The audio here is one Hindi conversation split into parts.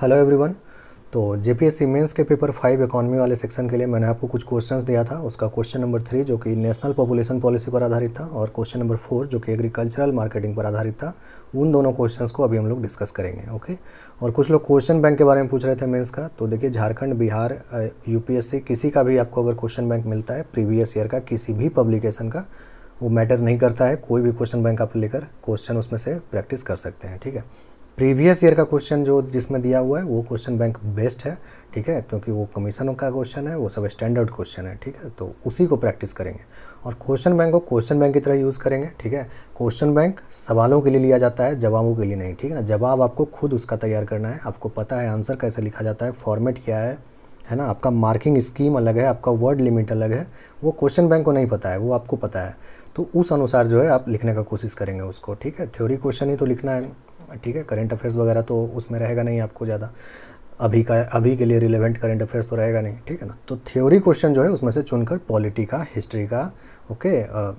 हेलो एवरीवन तो जे पी मेंस के पेपर फाइव इकोनॉमी वाले सेक्शन के लिए मैंने आपको कुछ क्वेश्चंस दिया था उसका क्वेश्चन नंबर थ्री जो कि नेशनल पॉपुलेशन पॉलिसी पर आधारित था और क्वेश्चन नंबर फोर जो कि एग्रीकल्चरल मार्केटिंग पर आधारित था उन दोनों क्वेश्चंस को अभी हम लोग डिस्कस करेंगे ओके और कुछ लोग क्वेश्चन बैंक के बारे में पूछ रहे थे मेन्स का तो देखिए झारखंड बिहार यू किसी का भी आपको अगर क्वेश्चन बैंक मिलता है प्रीवियस ईयर का किसी भी पब्लिकेशन का वो मैटर नहीं करता है कोई भी क्वेश्चन बैंक आप लेकर क्वेश्चन उसमें से प्रैक्टिस कर सकते हैं ठीक है प्रीवियस ईयर का क्वेश्चन जो जिसमें दिया हुआ है वो क्वेश्चन बैंक बेस्ट है ठीक है क्योंकि वो कमीशनों का क्वेश्चन है वो सब स्टैंडर्ड क्वेश्चन है ठीक है तो उसी को प्रैक्टिस करेंगे और क्वेश्चन बैंक को क्वेश्चन बैंक की तरह यूज़ करेंगे ठीक है क्वेश्चन बैंक सवालों के लिए लिया जाता है जवाबों के लिए नहीं ठीक है ना जवाब आपको खुद उसका तैयार करना है आपको पता है आंसर कैसे लिखा जाता है फॉर्मेट क्या है है ना आपका मार्किंग स्कीम अलग है आपका वर्ड लिमिट अलग है वो क्वेश्चन बैंक को नहीं पता है वो आपको पता है तो उस अनुसार जो है आप लिखने का कोशिश करेंगे उसको ठीक है थ्योरी क्वेश्चन ही तो लिखना है ठीक है करेंट अफेयर्स वगैरह तो उसमें रहेगा नहीं आपको ज़्यादा अभी का अभी के लिए रिलेवेंट करेंट अफेयर्स तो रहेगा नहीं ठीक है ना तो थ्योरी क्वेश्चन जो है उसमें से चुनकर पॉलिटी का हिस्ट्री का ओके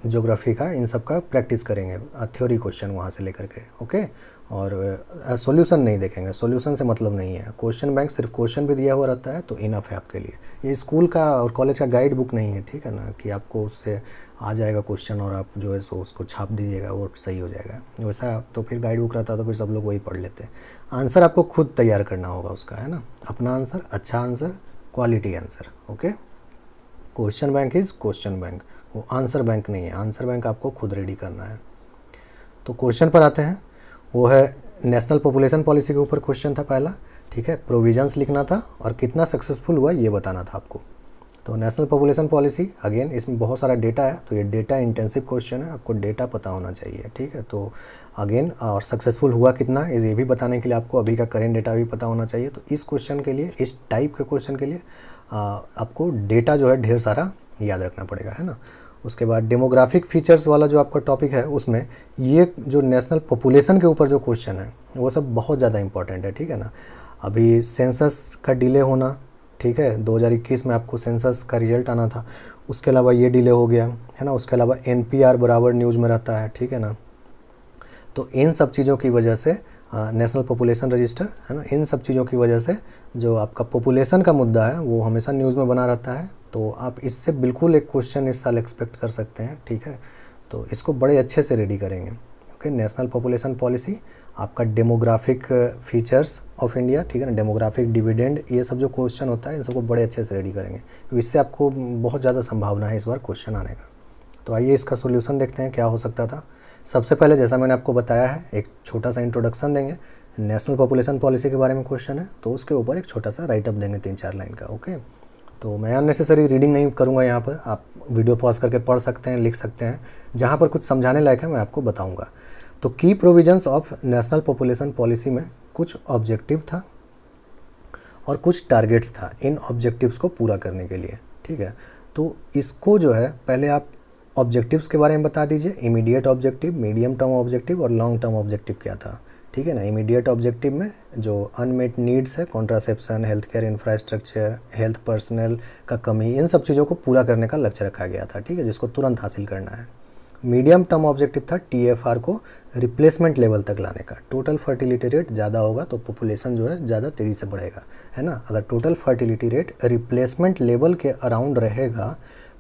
ज्योग्राफी का इन सब का प्रैक्टिस करेंगे थ्योरी क्वेश्चन वहाँ से लेकर के ओके और सॉल्यूशन नहीं देखेंगे सॉल्यूशन से मतलब नहीं है क्वेश्चन बैंक सिर्फ क्वेश्चन भी दिया हुआ रहता है तो इनफ है आपके लिए ये स्कूल का और कॉलेज का गाइड बुक नहीं है ठीक है ना कि आपको उससे आ जाएगा क्वेश्चन और आप जो है सो उसको छाप दीजिएगा वो सही हो जाएगा वैसा तो फिर गाइड बुक रहता है तो फिर सब लोग वही पढ़ लेते हैं आंसर आपको खुद तैयार करना होगा उसका है ना अपना आंसर अच्छा answer quality answer okay question bank is question bank वो आंसर बैंक नहीं है आंसर बैंक आपको खुद रेडी करना है तो क्वेश्चन पर आते हैं वो है नेशनल पॉपुलेशन पॉलिसी के ऊपर क्वेश्चन था पहला ठीक है प्रोविजंस लिखना था और कितना सक्सेसफुल हुआ ये बताना था आपको तो नेशनल पॉपुलेशन पॉलिसी अगेन इसमें बहुत सारा डेटा है तो ये डेटा इंटेंसिव क्वेश्चन है आपको डेटा पता होना चाहिए ठीक है तो अगेन और सक्सेसफुल हुआ कितना ये भी बताने के लिए आपको अभी का करेंट डेटा भी पता होना चाहिए तो इस क्वेश्चन के लिए इस टाइप के क्वेश्चन के लिए आपको डेटा जो है ढेर सारा याद रखना पड़ेगा है ना उसके बाद डेमोग्राफिक फीचर्स वाला जो आपका टॉपिक है उसमें ये जो नेशनल पॉपुलेशन के ऊपर जो क्वेश्चन है वो सब बहुत ज़्यादा इंपॉर्टेंट है ठीक है ना अभी सेंसस का डिले होना ठीक है 2021 में आपको सेंसस का रिजल्ट आना था उसके अलावा ये डिले हो गया है ना उसके अलावा एन बराबर न्यूज़ में रहता है ठीक है ना तो इन सब चीज़ों की वजह से नेशनल पॉपुलेशन रजिस्टर है ना इन सब चीज़ों की वजह से जो आपका पॉपुलेशन का मुद्दा है वो हमेशा न्यूज़ में बना रहता है तो आप इससे बिल्कुल एक क्वेश्चन इस साल एक्सपेक्ट कर सकते हैं ठीक है तो इसको बड़े अच्छे से रेडी करेंगे ओके नेशनल पॉपुलेशन पॉलिसी आपका डेमोग्राफिक फीचर्स ऑफ इंडिया ठीक है ना डेमोग्राफिक डिविडेंड ये सब जो क्वेश्चन होता है इन सबको बड़े अच्छे से रेडी करेंगे क्योंकि इससे आपको बहुत ज़्यादा संभावना है इस बार क्वेश्चन आने का तो आइए इसका सोल्यूशन देखते हैं क्या हो सकता था सबसे पहले जैसा मैंने आपको बताया है एक छोटा सा इंट्रोडक्शन देंगे नेशनल पॉपुलेशन पॉलिसी के बारे में क्वेश्चन है तो उसके ऊपर एक छोटा सा राइटअप देंगे तीन चार लाइन का ओके तो मैं अननेसेसरी रीडिंग नहीं करूँगा यहाँ पर आप वीडियो पॉज करके पढ़ सकते हैं लिख सकते हैं जहाँ पर कुछ समझाने लायक है मैं आपको बताऊँगा तो की provisions of national population policy में कुछ ऑब्जेक्टिव था और कुछ टारगेट्स था इन ऑब्जेक्टिव्स को पूरा करने के लिए ठीक है तो इसको जो है पहले आप ऑब्जेक्टिव्स के बारे में बता दीजिए immediate objective medium term objective और लॉन्ग टर्म ऑब्जेक्टिव क्या था ठीक है ना इमीडिएट ऑब्जेक्टिव में जो अनमेट नीड्स है contraception health care infrastructure health personnel का कमी इन सब चीज़ों को पूरा करने का लक्ष्य रखा गया था ठीक है जिसको तुरंत हासिल करना है मीडियम टर्म ऑब्जेक्टिव था टी को रिप्लेसमेंट लेवल तक लाने का टोटल फर्टिलिटी रेट ज़्यादा होगा तो पॉपुलेशन जो है ज़्यादा तेज़ी से बढ़ेगा है ना अगर total fertility rate replacement level के अराउंड रहेगा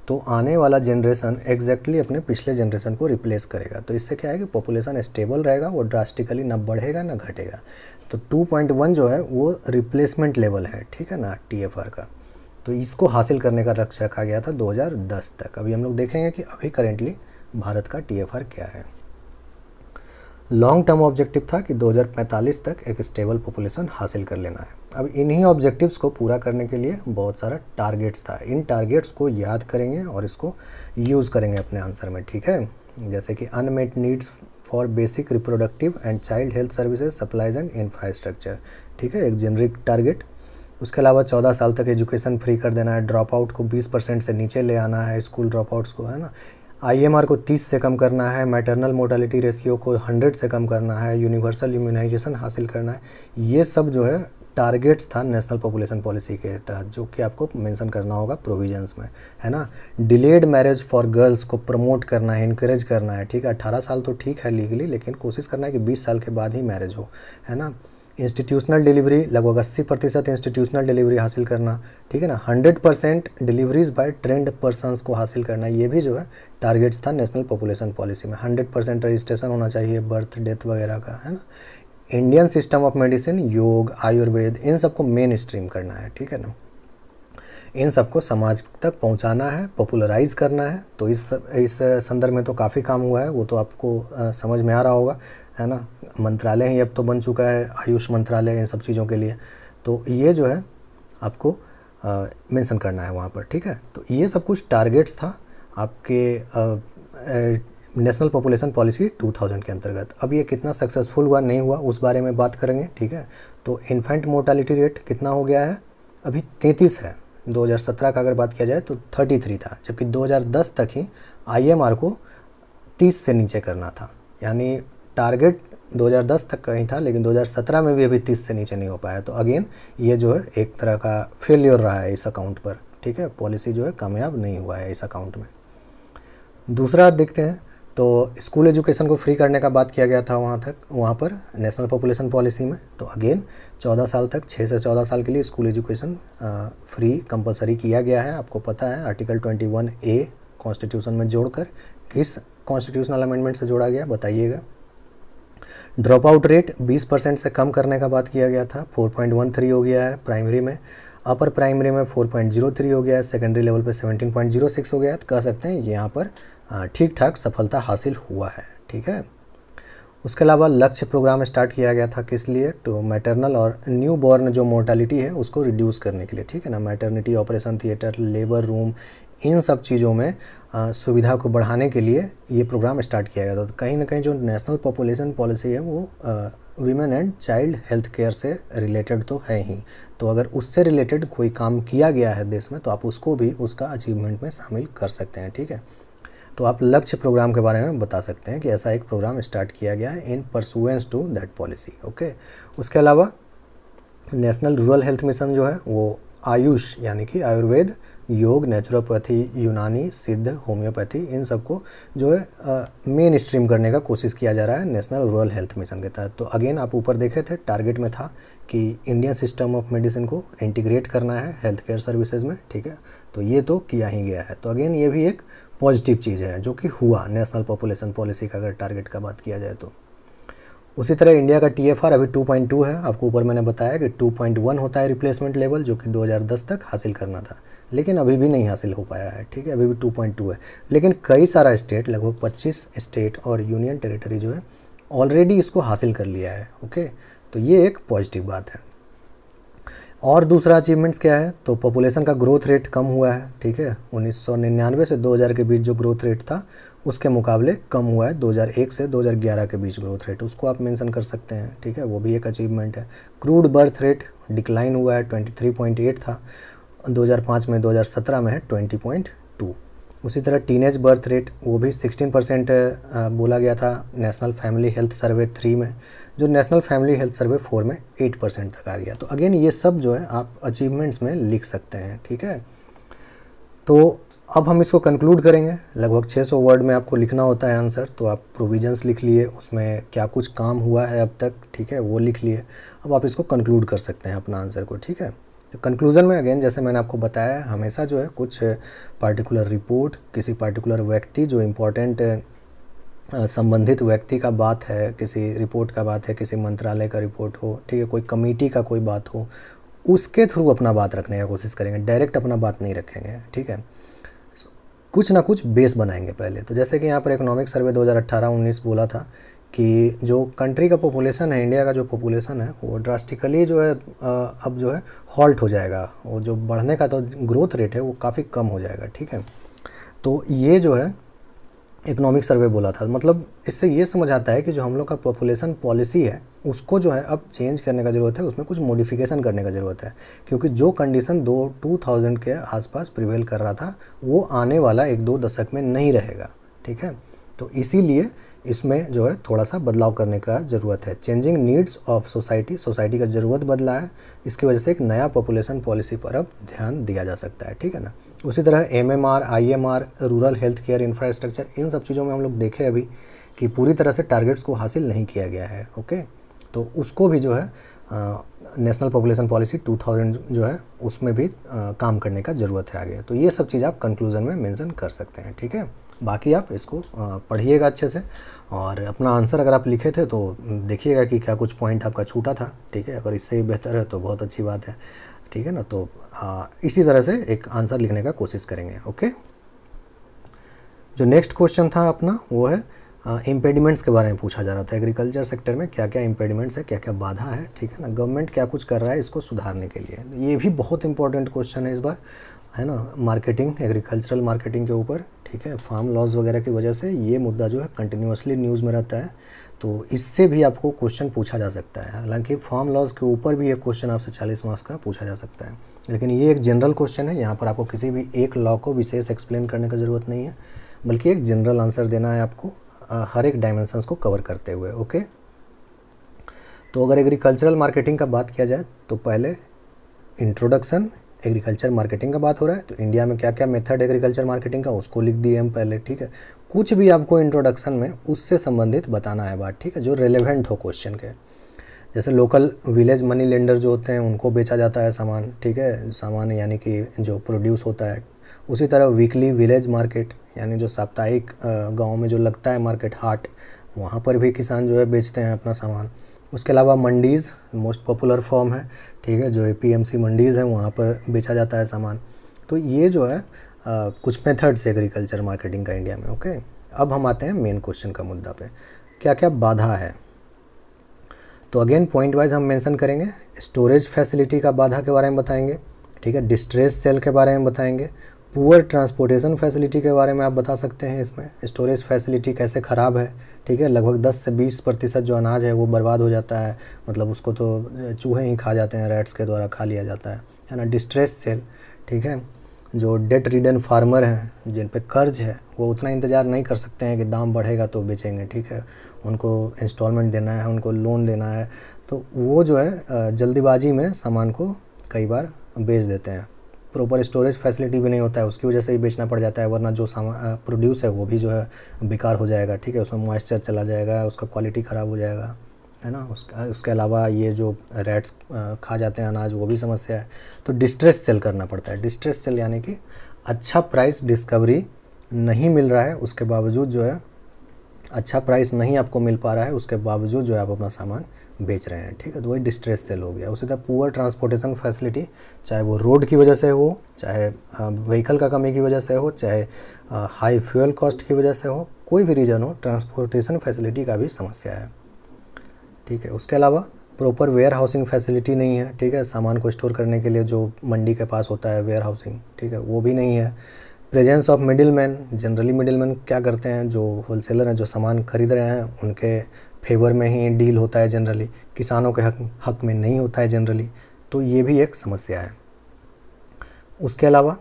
तो आने वाला जनरेशन एग्जैक्टली अपने पिछले जनरेशन को रिप्लेस करेगा तो इससे क्या है कि पॉपुलेशन स्टेबल रहेगा वो ड्रास्टिकली ना बढ़ेगा ना घटेगा तो 2.1 जो है वो रिप्लेसमेंट लेवल है ठीक है ना टी का तो इसको हासिल करने का लक्ष्य रखा गया था 2010 तक अभी हम लोग देखेंगे कि अभी करेंटली भारत का टी क्या है लॉन्ग टर्म ऑब्जेक्टिव था कि 2045 तक एक स्टेबल पॉपुलेशन हासिल कर लेना है अब इन्हीं ऑब्जेक्टिव्स को पूरा करने के लिए बहुत सारा टारगेट्स था इन टारगेट्स को याद करेंगे और इसको यूज़ करेंगे अपने आंसर में ठीक है जैसे कि unmet needs for basic reproductive and child health services supplies and infrastructure ठीक है एक जेनरिक टारगेट उसके अलावा चौदह साल तक एजुकेशन फ्री कर देना है ड्रॉप आउट को बीस परसेंट से नीचे ले आना है स्कूल ड्रॉप आउट्स को है ना आईएमआर को 30 से कम करना है मैटरनल मोटालिटी रेशियो को 100 से कम करना है यूनिवर्सल इम्यूनाइजेशन हासिल करना है ये सब जो है टारगेट्स था नेशनल पॉपुलेशन पॉलिसी के तहत जो कि आपको मेंशन करना होगा प्रोविजंस में है ना डिलेड मैरिज फॉर गर्ल्स को प्रमोट करना है इनक्रेज करना है ठीक है अट्ठारह साल तो ठीक है लीगली लेकिन कोशिश करना है कि बीस साल के बाद ही मैरिज हो है ना इंस्टीट्यूशनल डिलीवरी लगभग 80 प्रतिशत इंस्टीट्यूशनल डिलीवरी हासिल करना ठीक है ना 100 percent deliveries by trained persons को हासिल करना ये भी जो है टारगेट्स था नेशनल पॉपुलेशन पॉलिसी में 100 परसेंट रजिस्ट्रेशन होना चाहिए बर्थ डेथ वगैरह का है ना इंडियन सिस्टम ऑफ मेडिसिन योग आयुर्वेद इन सबको मेन स्ट्रीम करना है ठीक है ना इन सबको समाज तक पहुंचाना है पॉपुलराइज करना है तो इस इस संदर्भ में तो काफ़ी काम हुआ है वो तो आपको समझ में आ रहा होगा है ना मंत्रालय ही अब तो बन चुका है आयुष मंत्रालय इन सब चीज़ों के लिए तो ये जो है आपको मेंशन करना है वहाँ पर ठीक है तो ये सब कुछ टारगेट्स था आपके नेशनल पॉपुलेशन पॉलिसी 2000 के अंतर्गत अब ये कितना सक्सेसफुल हुआ नहीं हुआ उस बारे में बात करेंगे ठीक है तो इन्फेंट मोर्टालिटी रेट कितना हो गया है अभी तैंतीस है 2017 का अगर बात किया जाए तो 33 था जबकि 2010 तक ही आई को 30 से नीचे करना था यानी टारगेट 2010 तक कहीं था लेकिन 2017 में भी अभी 30 से नीचे नहीं हो पाया तो अगेन ये जो है एक तरह का फेलियर रहा है इस अकाउंट पर ठीक है पॉलिसी जो है कामयाब नहीं हुआ है इस अकाउंट में दूसरा देखते हैं तो स्कूल एजुकेशन को फ्री करने का बात किया गया था वहाँ तक वहाँ पर नेशनल पॉपुलेशन पॉलिसी में तो अगेन 14 साल तक 6 से 14 साल के लिए स्कूल एजुकेशन फ्री कंपलसरी किया गया है आपको पता है आर्टिकल 21 ए कॉन्स्टिट्यूशन में जोड़कर किस कॉन्स्टिट्यूशनल अमेंडमेंट से जोड़ा गया बताइएगा ड्रॉप आउट रेट 20 परसेंट से कम करने का बात किया गया था 4.13 हो गया है प्राइमरी में अपर प्राइमरी में 4.03 हो गया है सेकेंडरी लेवल पे 17.06 हो गया है तो कह सकते हैं यहाँ पर हाँ, ठीक ठाक सफलता हासिल हुआ है ठीक है उसके अलावा लक्ष्य प्रोग्राम स्टार्ट किया गया था किस लिए तो मैटरनल और न्यू बॉर्न जो मोर्टालिटी है उसको रिड्यूस करने के लिए ठीक है ना maternity operation theatre labour room इन सब चीज़ों में आ, सुविधा को बढ़ाने के लिए ये प्रोग्राम स्टार्ट किया गया था तो कहीं ना कहीं जो नेशनल पॉपुलेशन पॉलिसी है वो women and child health care से रिलेटेड तो है ही तो अगर उससे रिलेटेड कोई काम किया गया है देश में तो आप उसको भी उसका अचीवमेंट में शामिल कर सकते हैं ठीक है तो आप लक्ष्य प्रोग्राम के बारे में बता सकते हैं कि ऐसा एक प्रोग्राम स्टार्ट किया गया है इन pursuance to that policy okay उसके अलावा नेशनल रूरल हेल्थ मिशन जो है वो आयुष यानी कि आयुर्वेद योग नेचुरोपैथी यूनानी सिद्ध होम्योपैथी इन सबको जो है मेन स्ट्रीम करने का कोशिश किया जा रहा है नेशनल रूरल हेल्थ मिशन के तहत तो अगेन आप ऊपर देखे थे टारगेट में था कि इंडियन सिस्टम ऑफ मेडिसिन को इंटीग्रेट करना है हेल्थ केयर सर्विसेज में ठीक है तो ये तो किया ही गया है तो अगेन ये भी एक पॉजिटिव चीज़ें हैं जो कि हुआ नेशनल पॉपुलेशन पॉलिसी का अगर टारगेट का बात किया जाए तो उसी तरह इंडिया का टी अभी 2.2 है आपको ऊपर मैंने बताया कि 2.1 होता है रिप्लेसमेंट लेवल जो कि 2010 तक हासिल करना था लेकिन अभी भी नहीं हासिल हो पाया है ठीक है अभी भी 2.2 है लेकिन कई सारा स्टेट लगभग 25 स्टेट और यूनियन टेरिटरी जो है ऑलरेडी इसको हासिल कर लिया है ओके तो ये एक पॉजिटिव बात है और दूसरा अचीवमेंट्स क्या है तो पॉपुलेशन का ग्रोथ रेट कम हुआ है ठीक है 1999 से 2000 के बीच जो ग्रोथ रेट था उसके मुकाबले कम हुआ है 2001 से 2011 के बीच ग्रोथ रेट उसको आप मेंशन कर सकते हैं ठीक है वो भी एक अचीवमेंट है क्रूड बर्थ रेट डिक्लाइन हुआ है 23.8 था 2005 में 2017 में है 20.2 उसी तरह टीनेज बर्थ रेट वो भी 16 परसेंट बोला गया था national family health survey three में जो national family health survey four में एट परसेंट तक आ गया तो अगेन ये सब जो है आप अचीवमेंट्स में लिख सकते हैं ठीक है तो अब हम इसको कंक्लूड करेंगे लगभग 600 वर्ड में आपको लिखना होता है आंसर तो आप प्रोविजंस लिख लिए उसमें क्या कुछ काम हुआ है अब तक ठीक है वो लिख लिए अब आप इसको कंक्लूड कर सकते हैं अपना आंसर को ठीक है तो कंक्लूज़न में अगेन जैसे मैंने आपको बताया हमेशा जो है कुछ पार्टिकुलर रिपोर्ट किसी पार्टिकुलर व्यक्ति जो इम्पोर्टेंट संबंधित व्यक्ति का बात है किसी रिपोर्ट का बात है किसी मंत्रालय का रिपोर्ट हो ठीक है कोई कमेटी का कोई बात हो उसके थ्रू अपना बात रखने की कोशिश करेंगे डायरेक्ट अपना बात नहीं रखेंगे ठीक है कुछ ना कुछ बेस बनाएंगे पहले तो जैसे कि यहाँ पर इकोनॉमिक सर्वे 2018-19 बोला था कि जो कंट्री का पॉपुलेशन है इंडिया का जो पॉपुलेशन है वो ड्रास्टिकली जो है अब जो है हॉल्ट हो जाएगा वो जो बढ़ने का तो ग्रोथ रेट है वो काफ़ी कम हो जाएगा ठीक है तो ये जो है इकोनॉमिक सर्वे बोला था मतलब इससे ये समझ आता है कि जो हम लोग का पॉपुलेशन पॉलिसी है उसको जो है अब चेंज करने का ज़रूरत है उसमें कुछ मॉडिफिकेशन करने का ज़रूरत है क्योंकि जो कंडीशन दो टू थाउजेंड के आसपास प्रिवेल कर रहा था वो आने वाला एक दो दशक में नहीं रहेगा ठीक है तो इसीलिए इसमें जो है थोड़ा सा बदलाव करने का ज़रूरत है changing needs of society society का ज़रूरत बदला है इसकी वजह से एक नया पॉपुलेशन पॉलिसी पर अब ध्यान दिया जा सकता है ठीक है ना उसी तरह M M R I M R rural health care infrastructure इन सब चीज़ों में हम लोग देखे अभी कि पूरी तरह से टारगेट्स को हासिल नहीं किया गया है ओके तो उसको भी जो है नेशनल पॉपुलेशन पॉलिसी 2000 जो है उसमें भी आ, काम करने का ज़रूरत है आगे तो ये सब चीज़ आप कंक्लूज़न में मेंशन कर सकते हैं ठीक है बाकी आप इसको पढ़िएगा अच्छे से और अपना आंसर अगर आप लिखे थे तो देखिएगा कि क्या कुछ पॉइंट आपका छूटा था ठीक है अगर इससे बेहतर है तो बहुत अच्छी बात है ठीक है ना तो आ, इसी तरह से एक आंसर लिखने का कोशिश करेंगे ओके जो नेक्स्ट क्वेश्चन था अपना वो है इम्पेडिमेंट्स के बारे में पूछा जा रहा था एग्रीकल्चर सेक्टर में क्या क्या इम्पेडिमेंट्स है क्या क्या बाधा है ठीक है ना गवर्नमेंट क्या कुछ कर रहा है इसको सुधारने के लिए ये भी बहुत इंपॉर्टेंट क्वेश्चन है इस बार है ना मार्केटिंग एग्रीकल्चरल मार्केटिंग के ऊपर ठीक है फार्म लॉस वगैरह की वजह से ये मुद्दा जो है कंटिन्यूसली न्यूज़ में रहता है तो इससे भी आपको क्वेश्चन पूछा जा सकता है हालांकि फार्म लॉस के ऊपर भी एक क्वेश्चन आपसे 40 मार्क्स का पूछा जा सकता है लेकिन ये एक जनरल क्वेश्चन है यहाँ पर आपको किसी भी एक लॉ को विशेष एक्सप्लेन करने की ज़रूरत नहीं है बल्कि एक जनरल आंसर देना है आपको हर एक डायमेंशन को कवर करते हुए ओके तो अगर एग्रीकल्चरल मार्केटिंग का बात किया जाए तो पहले इंट्रोडक्शन एग्रीकल्चर मार्केटिंग का बात हो रहा है तो इंडिया में क्या क्या मेथड एग्रीकल्चर मार्केटिंग का उसको लिख दिए हम पहले ठीक है कुछ भी आपको इंट्रोडक्शन में उससे संबंधित बताना है बात ठीक है जो रिलेवेंट हो क्वेश्चन के जैसे लोकल विलेज मनी लेंडर जो होते हैं उनको बेचा जाता है सामान ठीक है सामान यानी कि जो प्रोड्यूस होता है उसी तरह वीकली विलेज मार्केट यानी जो साप्ताहिक गांव में जो लगता है मार्केट हाट वहाँ पर भी किसान जो है बेचते हैं अपना सामान उसके अलावा मंडीज़ मोस्ट पॉपुलर फॉर्म है ठीक है जो ए पी मंडीज़ है वहाँ पर बेचा जाता है सामान तो ये जो है आ, कुछ मेथड्स एग्रीकल्चर मार्केटिंग का इंडिया में ओके अब हम आते हैं मेन क्वेश्चन का मुद्दा पे क्या क्या बाधा है तो अगेन पॉइंट वाइज हम मेंशन करेंगे स्टोरेज फैसिलिटी का बाधा के बारे में बताएंगे ठीक है डिस्ट्रेस सेल के बारे में बताएंगे पुअर ट्रांसपोर्टेशन फैसिलिटी के बारे में आप बता सकते हैं इसमें स्टोरेज फैसिलिटी कैसे ख़राब है ठीक है लगभग 10 से 20 प्रतिशत जो अनाज है वो बर्बाद हो जाता है मतलब उसको तो चूहे ही खा जाते हैं रेट्स के द्वारा खा लिया जाता है है ना डिस्ट्रेस सेल ठीक है जो डेट रिडन फार्मर हैं जिन पे कर्ज है वो उतना इंतज़ार नहीं कर सकते हैं कि दाम बढ़ेगा तो बेचेंगे ठीक है उनको इंस्टॉलमेंट देना है उनको लोन देना है तो वो जो है जल्दबाजी में सामान को कई बार बेच देते हैं प्रॉपर स्टोरेज फैसिलिटी भी नहीं होता है उसकी वजह से ही बेचना पड़ जाता है वरना जो सामान प्रोड्यूस है वो भी जो है बेकार हो जाएगा ठीक है उसमें मॉइस्चर चला जाएगा उसका क्वालिटी ख़राब हो जाएगा है ना उसका उसके अलावा ये जो रेड्स खा जाते हैं अनाज वो भी समस्या है तो डिस्ट्रेस सेल करना पड़ता है डिस्ट्रेस सेल यानी कि अच्छा प्राइस डिस्कवरी नहीं मिल रहा है उसके बावजूद जो है अच्छा प्राइस नहीं आपको मिल पा रहा है उसके बावजूद जो है आप अपना सामान बेच रहे हैं ठीक है तो वही डिस्ट्रेस सेल हो गया उसी तरह पुअर ट्रांसपोर्टेशन फैसिलिटी चाहे वो रोड की वजह से हो चाहे व्हीकल का कमी की वजह से हो चाहे हाई फ्यूल कॉस्ट की वजह से हो कोई भी रीज़न हो ट्रांसपोर्टेशन फैसिलिटी का भी समस्या है ठीक है उसके अलावा प्रॉपर वेयर हाउसिंग फैसिलिटी नहीं है ठीक है सामान को स्टोर करने के लिए जो मंडी के पास होता है वेयर हाउसिंग ठीक है वो भी नहीं है presence of middle man generally middle man क्या करते हैं जो होलसेलर हैं जो सामान खरीद रहे हैं उनके फेवर में ही डील होता है जनरली किसानों के हक हक में नहीं होता है जनरली तो ये भी एक समस्या है उसके अलावा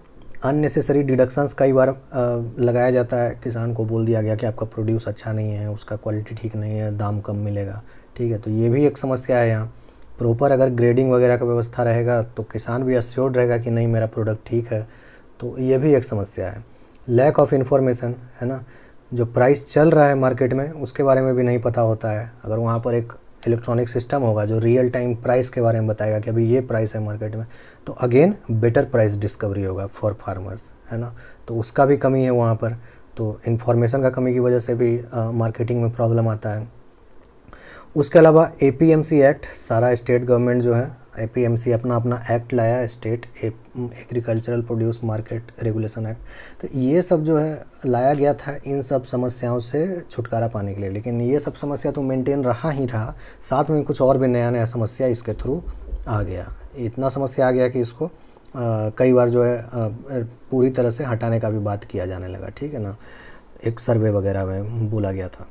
अननेसेसरी डिडक्शंस कई बार लगाया जाता है किसान को बोल दिया गया कि आपका प्रोड्यूस अच्छा नहीं है उसका क्वालिटी ठीक नहीं है दाम कम मिलेगा ठीक है तो ये भी एक समस्या है यहाँ प्रॉपर अगर ग्रेडिंग वगैरह का व्यवस्था रहेगा तो किसान भी अस्योर्ड रहेगा कि नहीं मेरा प्रोडक्ट ठीक है तो ये भी एक समस्या है लैक ऑफ इन्फॉर्मेशन है ना जो प्राइस चल रहा है मार्केट में उसके बारे में भी नहीं पता होता है अगर वहाँ पर एक इलेक्ट्रॉनिक सिस्टम होगा जो रियल टाइम प्राइस के बारे में बताएगा कि अभी ये प्राइस है मार्केट में तो अगेन बेटर प्राइस डिस्कवरी होगा फॉर फार्मर्स है ना तो उसका भी कमी है वहाँ पर तो इन्फॉर्मेशन का कमी की वजह से भी मार्केटिंग में प्रॉब्लम आता है उसके अलावा ए एक्ट सारा स्टेट गवर्नमेंट जो है एपीएमसी अपना अपना एक्ट लाया state agricultural produce market regulation act तो ये सब जो है लाया गया था इन सब समस्याओं से छुटकारा पाने के लिए लेकिन ये सब समस्या तो मेंटेन रहा ही रहा साथ में कुछ और भी नया नया समस्या इसके थ्रू आ गया इतना समस्या आ गया कि इसको आ, कई बार जो है आ, पूरी तरह से हटाने का भी बात किया जाने लगा ठीक है ना एक सर्वे वगैरह में बोला गया था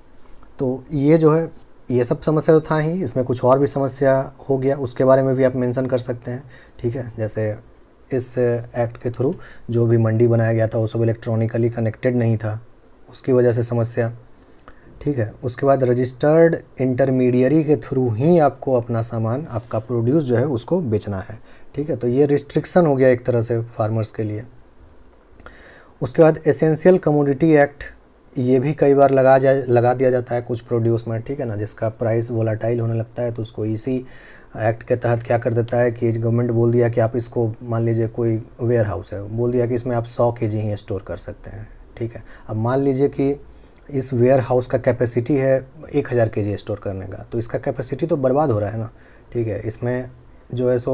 तो ये जो है ये सब समस्या तो था ही इसमें कुछ और भी समस्या हो गया उसके बारे में भी आप मेंशन कर सकते हैं ठीक है जैसे इस एक्ट के थ्रू जो भी मंडी बनाया गया था वो सब इलेक्ट्रॉनिकली कनेक्टेड नहीं था उसकी वजह से समस्या ठीक है उसके बाद रजिस्टर्ड इंटरमीडियरी के थ्रू ही आपको अपना सामान आपका प्रोड्यूस जो है उसको बेचना है ठीक है तो ये रिस्ट्रिक्शन हो गया एक तरह से फार्मर्स के लिए उसके बाद एसेंशियल कमोडिटी एक्ट ये भी कई बार लगा जा लगा दिया जाता है कुछ प्रोड्यूस में ठीक है ना जिसका प्राइस वोलाटाइल होने लगता है तो उसको इसी एक्ट के तहत क्या कर देता है कि गवर्नमेंट बोल दिया कि आप इसको मान लीजिए कोई वेयर हाउस है बोल दिया कि इसमें आप सौ के जी ही स्टोर कर सकते हैं ठीक है अब मान लीजिए कि इस वेयर हाउस का कैपेसिटी है एक हज़ार के जी स्टोर करने का तो इसका कैपेसिटी तो बर्बाद हो रहा है ना ठीक है इसमें जो है सो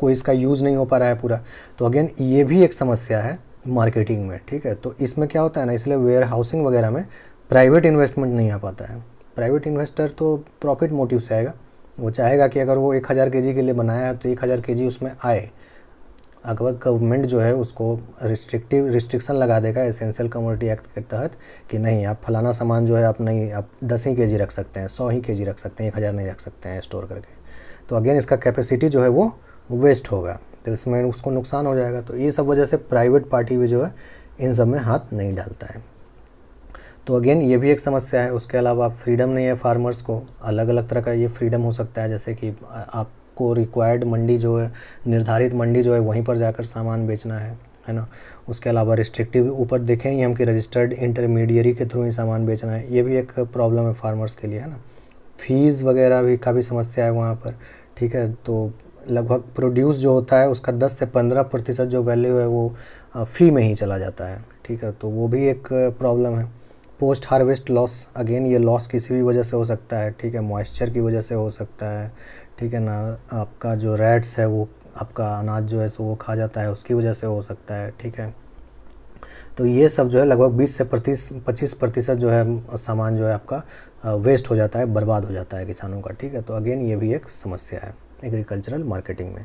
कोई इसका यूज़ नहीं हो पा रहा है पूरा तो अगेन ये भी एक समस्या है मार्केटिंग में ठीक है तो इसमें क्या होता है ना इसलिए वेयर हाउसिंग वगैरह में प्राइवेट इन्वेस्टमेंट नहीं आ पाता है प्राइवेट इन्वेस्टर तो प्रॉफिट मोटिव से आएगा वो चाहेगा कि अगर वो एक हज़ार के के लिए बनाया है तो एक हज़ार के उसमें आए अगर गवर्नमेंट जो है उसको रिस्ट्रिक्टिव रिस्ट्रिक्शन लगा देगा एसेंशियल कम्योनिटी एक्ट के तहत कि नहीं आप फलाना सामान जो है आप नहीं आप दस ही के रख सकते हैं सौ ही के रख सकते हैं एक हज़ार नहीं रख सकते हैं स्टोर करके तो अगेन इसका कैपेसिटी जो है वो वेस्ट होगा तो उसमें उसको नुकसान हो जाएगा तो ये सब वजह से प्राइवेट पार्टी भी जो है इन सब में हाथ नहीं डालता है तो अगेन ये भी एक समस्या है उसके अलावा फ्रीडम नहीं है फार्मर्स को अलग अलग तरह का ये फ्रीडम हो सकता है जैसे कि आपको रिक्वायर्ड मंडी जो है निर्धारित मंडी जो है वहीं पर जाकर सामान बेचना है है ना उसके अलावा रिस्ट्रिक्टिव ऊपर देखें ही हम कि रजिस्टर्ड इंटरमीडियरी के थ्रू ही सामान बेचना है ये भी एक प्रॉब्लम है फार्मर्स के लिए है ना फीस वगैरह भी काफ़ी समस्या है वहाँ पर ठीक है तो लगभग प्रोड्यूस जो होता है उसका 10 से 15 प्रतिशत जो वैल्यू है वो फ़ी में ही चला जाता है ठीक है तो वो भी एक प्रॉब्लम है पोस्ट हार्वेस्ट लॉस अगेन ये लॉस किसी भी वजह से हो सकता है ठीक है मॉइस्चर की वजह से हो सकता है ठीक है ना आपका जो रेड्स है वो आपका अनाज जो है सो वो खा जाता है उसकी वजह से हो सकता है ठीक है तो ये सब जो है लगभग 20 से प्रतिश पच्चीस प्रतिशत जो है सामान जो है आपका वेस्ट हो जाता है बर्बाद हो जाता है किसानों का ठीक है तो अगेन ये भी एक समस्या है एग्रीकल्चरल मार्केटिंग में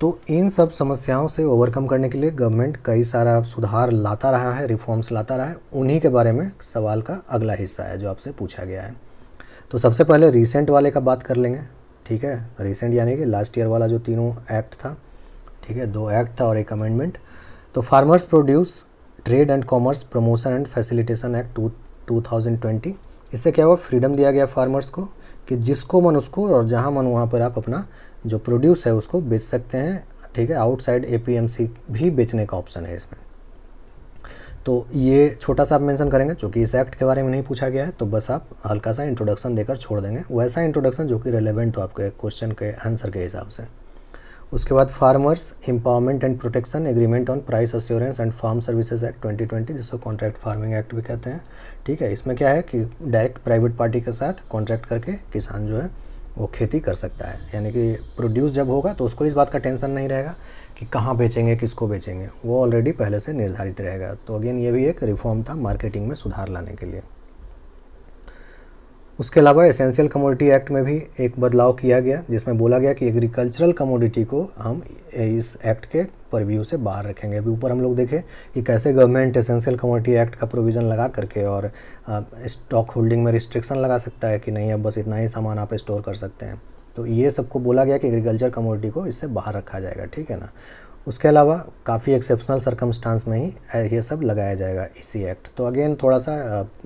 तो इन सब समस्याओं से ओवरकम करने के लिए गवर्नमेंट कई सारा सुधार लाता रहा है रिफॉर्म्स लाता रहा है उन्हीं के बारे में सवाल का अगला हिस्सा है जो आपसे पूछा गया है तो सबसे पहले रिसेंट वाले का बात कर लेंगे ठीक है रिसेंट यानी कि लास्ट ईयर वाला जो तीनों एक्ट था ठीक है दो एक्ट था और एक अमेंडमेंट तो farmers produce trade and commerce promotion and facilitation act two 2020 इससे क्या हुआ फ्रीडम दिया गया फार्मर्स को कि जिसको मन उसको और जहाँ मन वहाँ पर आप अपना जो प्रोड्यूस है उसको बेच सकते हैं ठीक है आउटसाइड ए भी बेचने का ऑप्शन है इसमें तो ये छोटा सा आप मेंशन करेंगे क्योंकि इस एक्ट के बारे में नहीं पूछा गया है तो बस आप हल्का सा इंट्रोडक्शन देकर छोड़ देंगे वैसा इंट्रोडक्शन जो कि रेलेवेंट हो आपके क्वेश्चन के आंसर के हिसाब से उसके बाद farmers empowerment and protection agreement on price assurance and farm services act 2020 जिसको कॉन्ट्रैक्ट फार्मिंग एक्ट भी कहते हैं ठीक है इसमें क्या है कि डायरेक्ट प्राइवेट पार्टी के साथ कॉन्ट्रैक्ट करके किसान जो है वो खेती कर सकता है यानी कि प्रोड्यूस जब होगा तो उसको इस बात का टेंशन नहीं रहेगा कि कहाँ बेचेंगे किसको बेचेंगे वो ऑलरेडी पहले से निर्धारित रहेगा तो अगेन ये भी एक रिफॉर्म था मार्केटिंग में सुधार लाने के लिए उसके अलावा एसेंशियल कमोडिटी एक्ट में भी एक बदलाव किया गया जिसमें बोला गया कि एग्रीकल्चरल कमोडिटी को हम इस एक्ट के परव्यू से बाहर रखेंगे अभी ऊपर हम लोग देखें कि कैसे गवर्नमेंट एसेंशियल कमोडिटी एक्ट का प्रोविज़न लगा करके और स्टॉक होल्डिंग में रिस्ट्रिक्शन लगा सकता है कि नहीं अब बस इतना ही सामान आप स्टोर कर सकते हैं तो ये सबको बोला गया कि एग्रीकल्चर कमोडिटी को इससे बाहर रखा जाएगा ठीक है ना उसके अलावा काफ़ी एक्सेप्शनल सर्कमस्टांस में ही ये सब लगाया जाएगा इसी एक्ट तो अगेन थोड़ा सा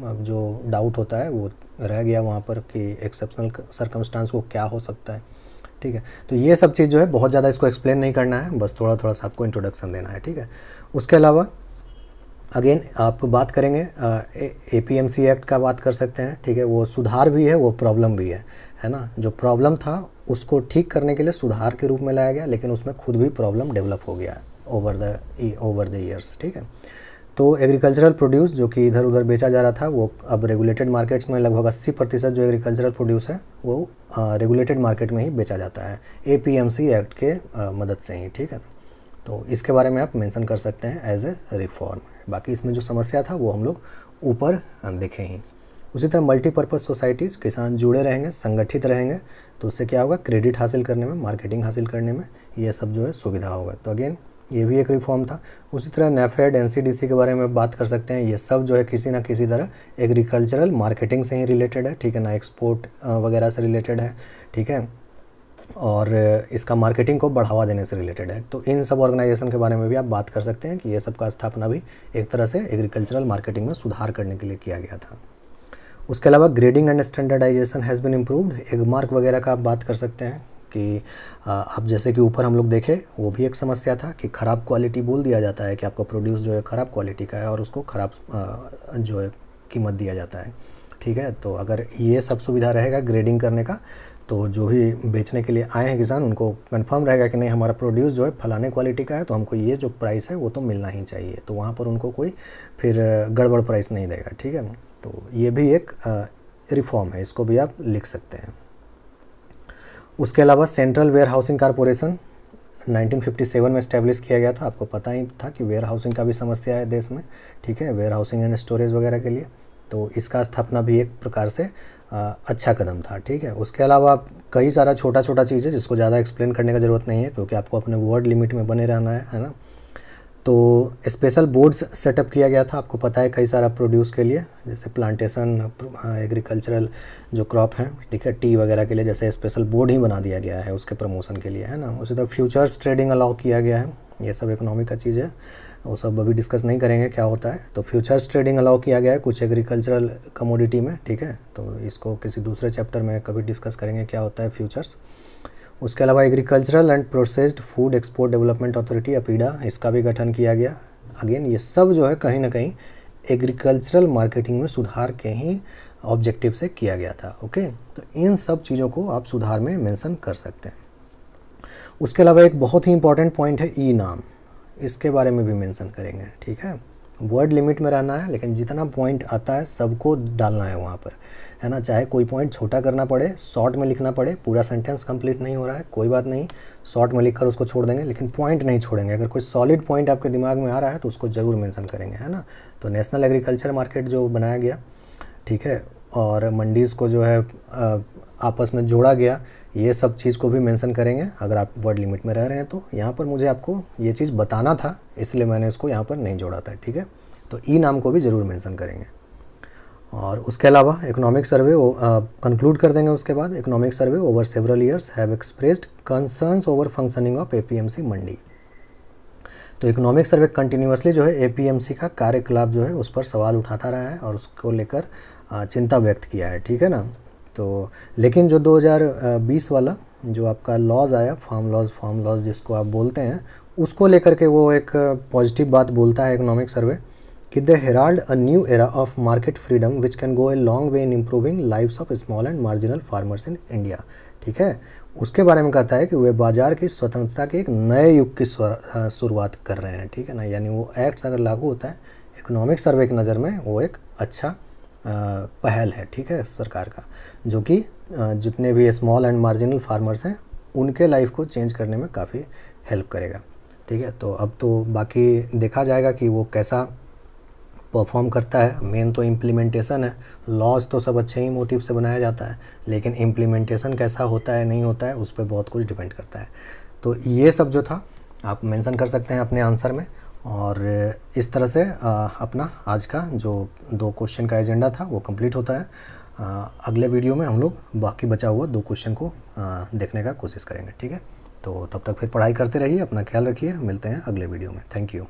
जो डाउट होता है वो रह गया वहाँ पर कि एक्सेप्शनल सर्कमस्टांस को क्या हो सकता है ठीक है तो ये सब चीज़ जो है बहुत ज़्यादा इसको एक्सप्लेन नहीं करना है बस थोड़ा थोड़ा सा आपको इंट्रोडक्शन देना है ठीक है उसके अलावा अगेन आप बात करेंगे A P M C act का बात कर सकते हैं ठीक है वो सुधार भी है वो प्रॉब्लम भी है है ना जो प्रॉब्लम था उसको ठीक करने के लिए सुधार के रूप में लाया गया लेकिन उसमें खुद भी प्रॉब्लम डेवलप हो गया over the over the years ठीक है तो एग्रीकल्चरल प्रोड्यूस जो कि इधर उधर बेचा जा रहा था वो अब रेगुलेटेड मार्केट्स में लगभग 80 प्रतिशत जो एग्रीकल्चरल प्रोड्यूस है वो रेगुलेटेड मार्केट में ही बेचा जाता है ए एक्ट के uh, मदद से ही ठीक है तो इसके बारे में आप मेंशन कर सकते हैं एज ए रिफॉर्म बाकी इसमें जो समस्या था वो हम लोग ऊपर देखें ही उसी तरह मल्टीपर्पज़ सोसाइटीज़ किसान जुड़े रहेंगे संगठित रहेंगे तो उससे क्या होगा क्रेडिट हासिल करने में मार्केटिंग हासिल करने में ये सब जो है सुविधा होगा तो अगेन ये भी एक रिफॉर्म था उसी तरह नेफेड एन के बारे में बात कर सकते हैं ये सब जो है किसी ना किसी तरह एग्रीकल्चरल मार्केटिंग से ही रिलेटेड है ठीक है ना एक्सपोर्ट वगैरह से रिलेटेड है ठीक है और इसका मार्केटिंग को बढ़ावा देने से रिलेटेड है तो इन सब ऑर्गेनाइजेशन के बारे में भी आप बात कर सकते हैं कि ये सब का स्थापना भी एक तरह से एग्रीकल्चरल मार्केटिंग में सुधार करने के लिए किया गया था उसके अलावा grading and standardisation has been improved एक मार्क वगैरह का आप बात कर सकते हैं कि आप जैसे कि ऊपर हम लोग देखे वो भी एक समस्या था कि ख़राब क्वालिटी बोल दिया जाता है कि आपका प्रोड्यूस जो है ख़राब क्वालिटी का है और उसको ख़राब जो है कीमत दिया जाता है ठीक है तो अगर ये सब सुविधा रहेगा ग्रेडिंग करने का तो जो भी बेचने के लिए आए हैं किसान उनको कंफर्म रहेगा कि नहीं हमारा प्रोड्यूस जो है फलाने क्वालिटी का है तो हमको ये जो प्राइस है वो तो मिलना ही चाहिए तो वहाँ पर उनको कोई फिर गड़बड़ प्राइस नहीं देगा ठीक है तो ये भी एक रिफॉर्म है इसको भी आप लिख सकते हैं उसके अलावा सेंट्रल वेयर हाउसिंग कॉरपोरेशन 1957 में इस्टेब्लिश किया गया था आपको पता ही था कि वेयर हाउसिंग का भी समस्या है देश में ठीक है वेयर हाउसिंग एंड स्टोरेज वगैरह के लिए तो इसका स्थापना भी एक प्रकार से आ, अच्छा कदम था ठीक है उसके अलावा कई सारा छोटा छोटा चीज़ है जिसको ज़्यादा एक्सप्लेन करने का ज़रूरत नहीं है क्योंकि आपको अपने वर्ड लिमिट में बने रहना है है ना तो स्पेशल बोर्ड्स सेटअप किया गया था आपको पता है कई सारा प्रोड्यूस के लिए जैसे प्लांटेशन एग्रीकल्चरल जो क्रॉप हैं ठीक है टी वगैरह के लिए जैसे स्पेशल बोर्ड ही बना दिया गया है उसके प्रमोशन के लिए है ना उसी तरह फ्यूचर्स ट्रेडिंग अलाउ किया गया है ये सब इकोनॉमी का चीज़ है वो सब अभी डिस्कस नहीं करेंगे क्या होता है तो फ्यूचर्स ट्रेडिंग अलाउ किया गया है कुछ एग्रीकल्चरल कमोडिटी में ठीक है तो इसको किसी दूसरे चैप्टर में कभी डिस्कस करेंगे क्या होता है फ्यूचर्स उसके अलावा agricultural and processed food export development authority APEDA इसका भी गठन किया गया अगेन ये सब जो है कहीं ना कहीं एग्रीकल्चरल मार्केटिंग में सुधार के ही ऑब्जेक्टिव से किया गया था ओके तो इन सब चीज़ों को आप सुधार में मेंशन कर सकते हैं उसके अलावा एक बहुत ही इंपॉर्टेंट पॉइंट है ई नाम इसके बारे में भी मेंशन करेंगे ठीक है वर्ड लिमिट में रहना है लेकिन जितना पॉइंट आता है सबको डालना है वहाँ पर है ना चाहे कोई पॉइंट छोटा करना पड़े शॉर्ट में लिखना पड़े पूरा सेंटेंस कंप्लीट नहीं हो रहा है कोई बात नहीं शॉर्ट में लिखकर उसको छोड़ देंगे लेकिन पॉइंट नहीं छोड़ेंगे अगर कोई सॉलिड पॉइंट आपके दिमाग में आ रहा है तो उसको ज़रूर मैंसन करेंगे है ना तो नेशनल एग्रीकल्चर मार्केट जो बनाया गया ठीक है और मंडीज़ को जो है आपस में जोड़ा गया ये सब चीज़ को भी मेंशन करेंगे अगर आप वर्ड लिमिट में रह रहे हैं तो यहाँ पर मुझे आपको ये चीज़ बताना था इसलिए मैंने इसको यहाँ पर नहीं जोड़ा था ठीक है तो ई e नाम को भी ज़रूर मेंशन करेंगे और उसके अलावा इकोनॉमिक सर्वे कंक्लूड कर देंगे उसके बाद economic survey over several years have expressed concerns over functioning of a mandi तो इकोनॉमिक सर्वे कंटिन्यूसली जो है ए का कार्यकलाप जो है उस पर सवाल उठाता रहा है और उसको लेकर चिंता व्यक्त किया है ठीक है ना तो लेकिन जो 2020 वाला जो आपका लॉज आया फार्म लॉज फार्म लॉज जिसको आप बोलते हैं उसको लेकर के वो एक पॉजिटिव बात बोलता है इकोनॉमिक सर्वे कि the herald a new era of market freedom which can go a long way in improving lifes of small and marginal farmers in India ठीक है उसके बारे में कहता है कि वे बाजार की स्वतंत्रता के एक नए युग की शुरुआत कर रहे हैं ठीक है ना यानी वो एक्ट्स अगर लागू होता है इकोनॉमिक सर्वे की नज़र में वो एक अच्छा पहल है ठीक है सरकार का जो कि जितने भी स्मॉल एंड मार्जिनल फार्मर्स हैं उनके लाइफ को चेंज करने में काफ़ी हेल्प करेगा ठीक है तो अब तो बाकी देखा जाएगा कि वो कैसा परफॉर्म करता है मेन तो इम्प्लीमेंटेशन है लॉज तो सब अच्छे ही मोटिव से बनाया जाता है लेकिन इम्प्लीमेंटेशन कैसा होता है नहीं होता है उस पर बहुत कुछ डिपेंड करता है तो ये सब जो था आप मेंशन कर सकते हैं अपने आंसर में और इस तरह से अपना आज का जो दो क्वेश्चन का एजेंडा था वो कंप्लीट होता है अगले वीडियो में हम लोग बाकी बचा हुआ दो क्वेश्चन को देखने का कोशिश करेंगे ठीक है तो तब तक फिर पढ़ाई करते रहिए अपना ख्याल रखिए मिलते हैं अगले वीडियो में थैंक यू